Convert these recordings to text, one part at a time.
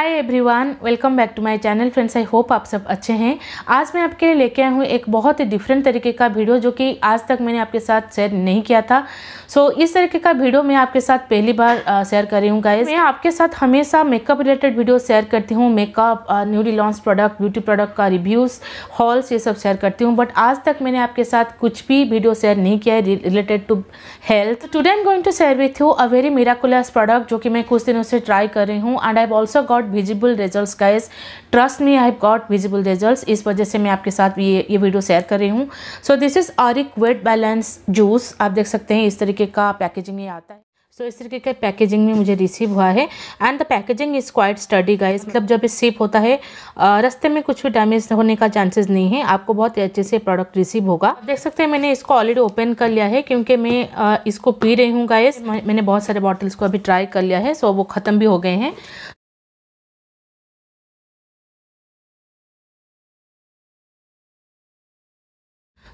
hi everyone welcome back to my channel friends I hope आप सब अच्छे हैं आज मैं आपके लिए लेके आया हूँ एक बहुत ही डिफरेंट तरीके का वीडियो जो कि आज तक मैंने आपके साथ शेयर नहीं किया था सो so, इस तरीके का वीडियो मैं आपके साथ पहली बार शेयर कर रही हूँ गाइज मैं आपके साथ हमेशा मेकअप रिलेटेड वीडियो शेयर करती हूँ makeup newly launch product beauty product का रिव्यूज़ हॉल्स ये सब शेयर करती हूँ बट आज तक मैंने आपके साथ कुछ भी वीडियो शेयर नहीं किया है related to health today am going to share with you a very miraculous product जो कि मैं कुछ दिनों से ट्राई कर रही हूँ and I also got visible result guys trust me I have got visible result इस वजह से मैं आपके साथ ये ये वीडियो शेयर कर रही हूँ so this is Auric weight balance juice आप देख सकते हैं इस तरीके का पैकेजिंग ये आता है सो so, इस तरीके का पैकेजिंग में मुझे रिसीव हुआ है and the packaging is quite sturdy guys मतलब जब रिसीव होता है रास्ते में कुछ भी डैमेज होने का चांसेस नहीं है आपको बहुत अच्छे से प्रोडक्ट रिसीव होगा देख सकते हैं मैंने इसको ऑलरेडी ओपन कर लिया है क्योंकि मैं इसको पी रही हूँ गाइज मैंने बहुत सारे बॉटल्स को अभी ट्राई कर लिया है सो so वो ख़त्म भी हो गए हैं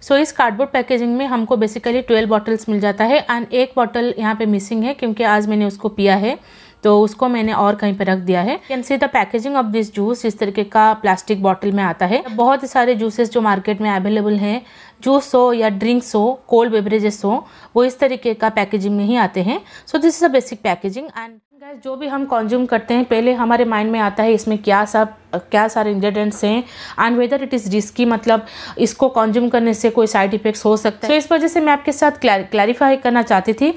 सो so, इस कार्डबोर्ड पैकेजिंग में हमको बेसिकली ट्वेल्व बॉटल्स मिल जाता है एंड एक बॉटल यहाँ पे मिसिंग है क्योंकि आज मैंने उसको पिया है तो उसको मैंने और कहीं पर रख दिया है can see the packaging of this juice इस तरीके का प्लास्टिक बॉटल में आता है बहुत सारे जूसेस जो मार्केट में अवेलेबल हैं जूस हो या ड्रिंक्स हो कोल्ड बेवरेजेस हो वो इस तरीके का पैकेजिंग में ही आते हैं so this is a basic packaging and guess जो भी हम कंज्यूम करते हैं पहले हमारे माइंड में आता है इसमें क्या सब क्या सारे इंग्रेडिएंट्स हैं and whether it is risky मतलब इसको कंज्यूम करने से कोई साइड इफेक्ट्स हो सकते हैं so, इस वजह से मैं आपके साथ क्लैरिफाई करना चाहती थी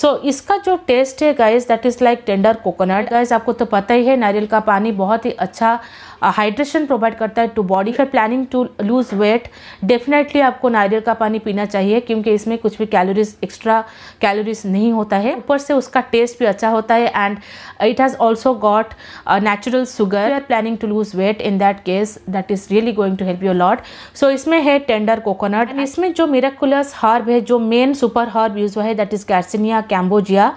सो so, इसका जो टेस्ट है guys that is like tender coconut guys आपको तो पता ही है नारियल का पानी बहुत ही अच्छा हाइड्रेशन प्रोवाइड करता है to body for planning to lose weight definitely आपको नारियल का पानी पीना चाहिए क्योंकि इसमें कुछ भी कैलोरीज एक्स्ट्रा कैलोरीज नहीं होता है ऊपर से उसका टेस्ट भी अच्छा होता है and it has also got natural sugar planning to lose lose weight in that case that is really going to help you lot so इसमें है टेंडर कोकोनट इसमें जो मिराकुलस हर्ब है जो मेन सुपर हर्ब यूज़ हुआ है that is Garcinia cambogia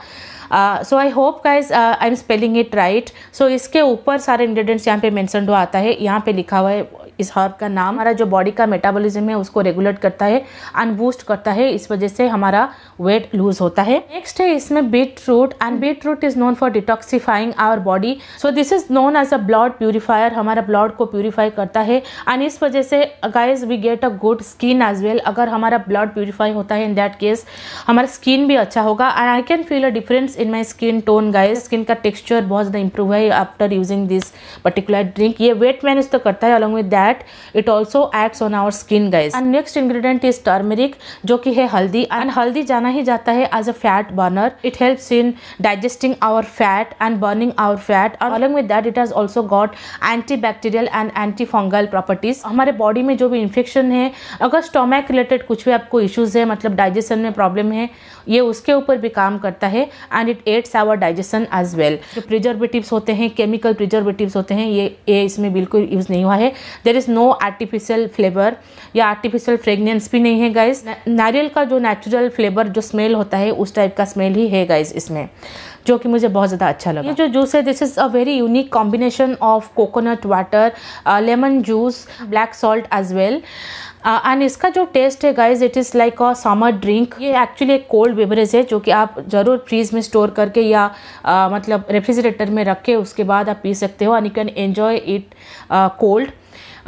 so I hope guys I am spelling it right so इसके ऊपर सारे इंग्रेडिएंट्स यहाँ पे मेंशन हुआ आता है यहाँ पे लिखा हुआ है इस हर्ब का नाम हमारा जो बॉडी का मेटाबॉलिज्म है उसको रेगुलेट करता है एंड बूस्ट करता है इस वजह से हमारा वेट लूज होता है नेक्स्ट है इसमें beet root and beet root is known for detoxifying our body so this is known as a blood purifier हमारा ब्लड को प्यूरिफाई करता है एंड इस वजह से guys we get a good skin as well अगर हमारा ब्लड प्यूरिफाई होता है इन दैट केस हमारा स्किन भी अच्छा होगा and I can feel a difference in my skin tone guys skin का टेक्स्चर बहुत ज़्यादा इंप्रूव है after using this particular drink ये वेट मैनेज तो करता है along with that fat it also acts on our skin guys and next ingredient is turmeric जो कि है हल्दी एंड हल्दी जाना ही जाता है as a fat burner it helps in digesting our fat and burning our fat और along with that it has also got anti bacterial and anti fungal properties हमारे बॉडी में जो भी इन्फेक्शन है अगर स्टोमैक रिलेटेड कुछ भी आपको इश्यूज़ है मतलब डाइजेशन में प्रॉब्लम है ये उसके ऊपर भी काम करता है and it aids our digestion as well जो प्रिजर्वेटिव होते हैं केमिकल प्रिजर्वेटिव होते हैं ये ए इसमें बिल्कुल यूज़ नहीं हुआ है there there is no artificial flavour या आर्टिफिशियल फ्रेगनेंस भी नहीं है गाइज नारियल का जो नेचुरल फ्लेवर जो स्मेल होता है उस टाइप का स्मेल ही है गाइज इसमें जो कि मुझे बहुत ज़्यादा अच्छा लगा ये जो जूस है this is a very unique combination of coconut water lemon juice black salt as well and इसका जो टेस्ट है guys it is like a summer drink ये एक्चुअली एक कोल्ड बेवरेज है जो कि आप ज़रूर फ्रीज में स्टोर करके या uh, मतलब रेफ्रिजरेटर में रख के उसके बाद आप पी सकते हो and you can enjoy it cold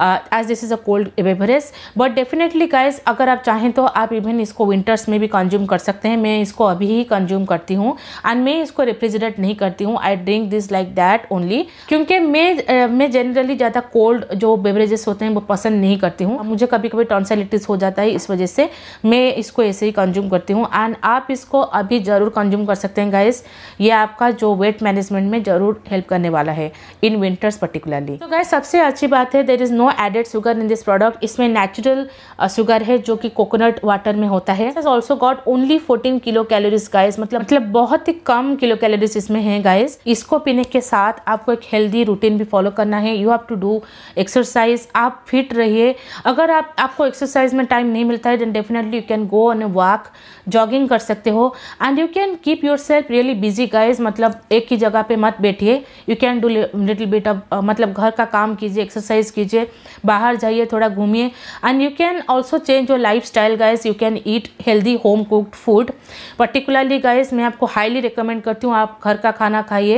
as this is a cold beverage but definitely guys अगर आप चाहें तो आप इवन इसको विंटर्स में भी कंज्यूम कर सकते हैं मैं इसको अभी ही कंज्यूम करती हूँ एंड मैं इसको रेफ्रिजरेट नहीं करती हूँ I drink this like that only क्योंकि मैं uh, मैं जनरली ज़्यादा कोल्ड जो बेवरेजेस होते हैं वो पसंद नहीं करती हूँ मुझे कभी कभी टॉन्सेलिटिस हो जाता है इस वजह से मैं इसको ऐसे ही कंज्यूम करती हूँ एंड आप इसको अभी ज़रूर कंज्यूम कर सकते हैं गाइज ये आपका जो वेट मैनेजमेंट में ज़रूर हेल्प करने वाला है इन विंटर्स पर्टिकुलरली तो गाइज सबसे अच्छी बात है there is no added sugar in this product इसमें नेचुरल शुगर uh, है जो कि कोकोनट वाटर में होता है also got only fourteen kilo calories guys मतलब मतलब बहुत ही कम किलो कैलोरीज इसमें है गाइस इसको पीने के साथ आपको एक हेल्दी रूटीन भी फॉलो करना है you have to do exercise आप फिट रहिए अगर आप आपको एक्सरसाइज में टाइम नहीं मिलता है then definitely you can go on a walk jogging कर सकते हो and you can keep yourself really busy guys मतलब एक ही जगह पे मत बैठिए you can do little bit of मतलब घर का काम कीजिए एक्सरसाइज कीजिए बाहर जाइए थोड़ा घूमिए and you can also change your lifestyle guys you can eat healthy home cooked food particularly guys मैं आपको हाईली रिकमेंड करती हूँ आप घर का खाना खाइए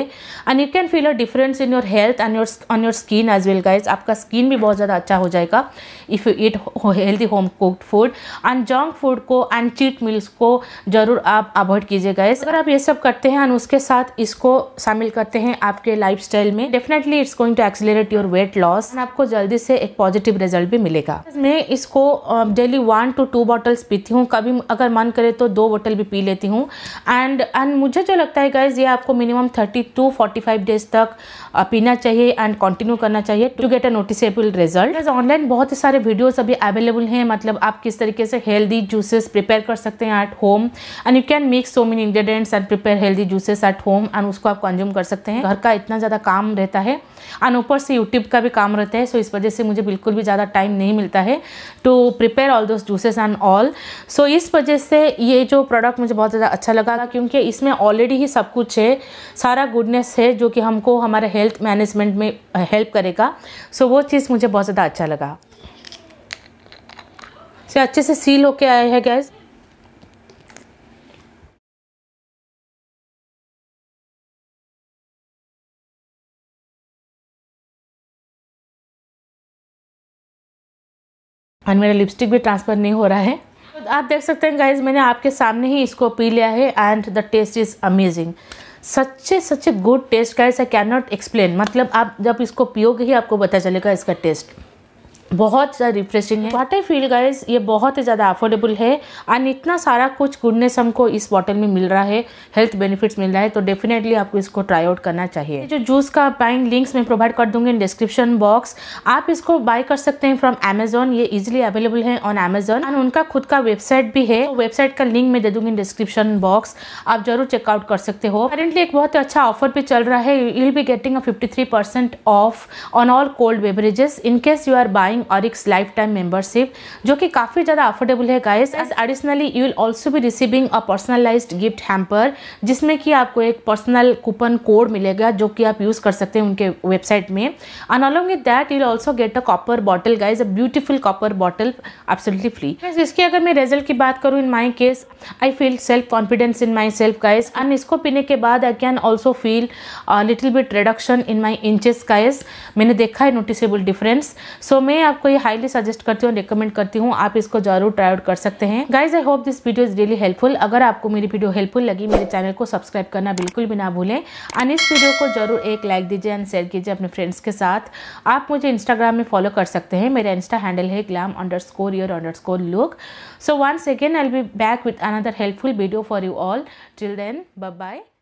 and you can feel a difference in your health and your on your skin as well guys आपका स्किन भी बहुत ज़्यादा अच्छा हो जाएगा if you eat healthy home cooked food and junk food को एंड चीट मील्स को ज़रूर आप अवॉइड कीजिए गाइज अगर आप ये सब करते हैं एंड उसके साथ इसको शामिल करते हैं आपके लाइफ स्टाइल में definitely it's going to accelerate your weight loss and आपको जल्दी से से एक पॉजिटिव रिजल्ट भी मिलेगा मैं इसको daily one two two bottles पीती हूँ कभी अगर मन करे तो दो बॉटल भी पी लेती हूँ एंड एंड मुझे जो लगता है गाइज ये आपको minimum thirty to forty five days तक पीना चाहिए एंड कंटिन्यू करना चाहिए to get a noticeable result online बहुत सारे वीडियोज अभी अवेलेबल हैं मतलब आप किस तरीके से हेल्दी जूसेस प्रिपेयर कर सकते हैं at home and you can make so many ingredients and prepare healthy juices at home and उसको आप कंज्यूम कर सकते हैं घर का इतना ज़्यादा काम रहता है एंड ऊपर से यूट्यूब का भी काम रहता है सो इस वजह से से मुझे बिल्कुल भी ज़्यादा टाइम नहीं मिलता है to prepare all those juices and also इस वजह से ये जो प्रोडक्ट मुझे बहुत ज़्यादा अच्छा लगा क्योंकि इसमें ऑलरेडी ही सब कुछ है सारा गुडनेस है जो कि हमको हमारे हेल्थ मैनेजमेंट में हेल्प करेगा सो so, वो चीज़ मुझे बहुत ज़्यादा अच्छा लगा से अच्छे से सील होके आए हैं गैस और हाँ, मेरा लिपस्टिक भी ट्रांसफ़र नहीं हो रहा है तो आप देख सकते हैं गाइज मैंने आपके सामने ही इसको पी लिया है and the taste is amazing such a such a good taste guys I can not explain मतलब आप जब इसको पियोगे ही आपको पता चलेगा इसका टेस्ट बहुत ज़्यादा रिफ्रेशिंग है वाटर फील गाइज ये बहुत ही ज़्यादा अफोर्डेबल है एंड इतना सारा कुछ गुडनेस हमको इस बॉटल में मिल रहा है हेल्थ बेनिफिट्स मिल रहा है तो डेफिनेटली आपको इसको ट्राई आउट करना चाहिए जो जूस का बाइंग लिंक्स मैं प्रोवाइड कर दूंगी इन डिस्क्रिप्शन बॉक्स आप इसको बाय कर सकते हैं फ्रॉम अमेजोन ये इजिली अवेलेबल है ऑन अमेजोन एंड उनका खुद का वेबसाइट भी है तो वेबसाइट का लिंक मैं दे दूंगी इन डिस्क्रिप्शन बॉक्स आप जरूर चेकआउट कर सकते हो करेंटली एक बहुत अच्छा ऑफर भी चल रहा है you will be getting a fifty off on all cold beverages in case you are buying time और इट्स लाइफ टाइम मेंबरशिप जो कि काफ़ी ज़्यादा अफोर्डेबल है guys as additionally you will also भी receiving a personalised gift hamper जिसमें कि आपको एक पर्सनल कूपन कोड मिलेगा जो कि आप यूज़ कर सकते हैं उनके वेबसाइट में and along with that you also get a copper bottle guys a beautiful copper bottle absolutely free इसकी अगर मैं रिजल्ट की बात करूँ in my case I feel self confidence in myself guys and इसको पीने के बाद I can also feel little bit reduction in my inches guys मैंने देखा है नोटिसेबल डिफरेंस सो मैं आपको ये हाईली सजेस्ट करती हूँ रिकमेंड करती हूँ आप इसको जरूर ट्राई आउट कर सकते हैं guys I hope this video is really helpful अगर आपको मेरी वीडियो हेल्पफुल लगी मेरे चैनल को सब्सक्राइब करना बिल्कुल भी ना भूलें एंड इस वीडियो को जरूर एक लाइक दीजिए एंड शेयर कीजिए अपने फ्रेंड्स के साथ आप मुझे इंस्टाग्राम में फॉलो कर सकते हैं मेरा इंस्टा हैंडल है glam underscore your underscore look so one second I will be back with another helpful video for you all till then bye